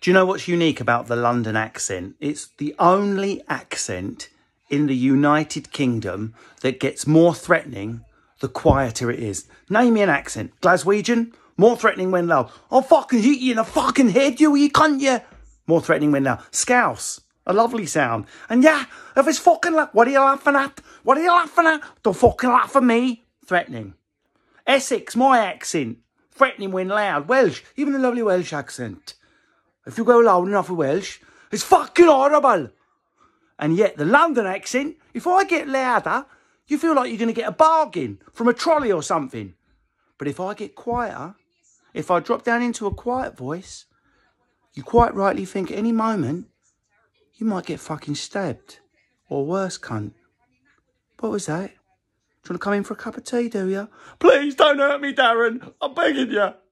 Do you know what's unique about the London accent? It's the only accent in the United Kingdom that gets more threatening the quieter it is. Name me an accent. Glaswegian, more threatening when loud. I'll oh, fucking hit you in the fucking head, you, you can't, you. More threatening when loud. Scouse, a lovely sound. And yeah, if it's fucking like, what are you laughing at? What are you laughing at? Don't fucking laugh at me. Threatening. Essex, my accent. Threatening when loud. Welsh, even the lovely Welsh accent if you go loud enough with Welsh, it's fucking horrible. And yet the London accent, if I get louder, you feel like you're going to get a bargain from a trolley or something. But if I get quieter, if I drop down into a quiet voice, you quite rightly think at any moment you might get fucking stabbed. Or worse, cunt. What was that? Trying to come in for a cup of tea, do you? Please don't hurt me, Darren. I'm begging you.